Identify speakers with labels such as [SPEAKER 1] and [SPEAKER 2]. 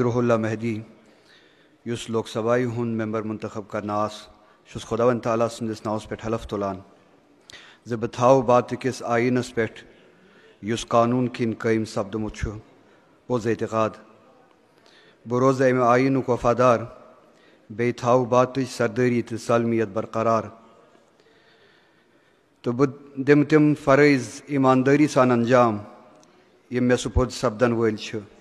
[SPEAKER 1] द्रोहल्ला Mahdi use Lok Sabha सबाई हन member मंतखब का नास शुस खुदावन ताला सिंदिस नाउस पे हलफ तुलान जब थाव बात किस आइनस पे यूस कानून किन कईम सब्द मुछ पोज एतक़ाद बरोज़ एम आइन वफादार बे थाओ बात सरदरी तो सलमियत बरकरार तो बुद दिम तिम फ़रज़ ईमानदारी सान अंजाम ये मे सुपुद सपदन वल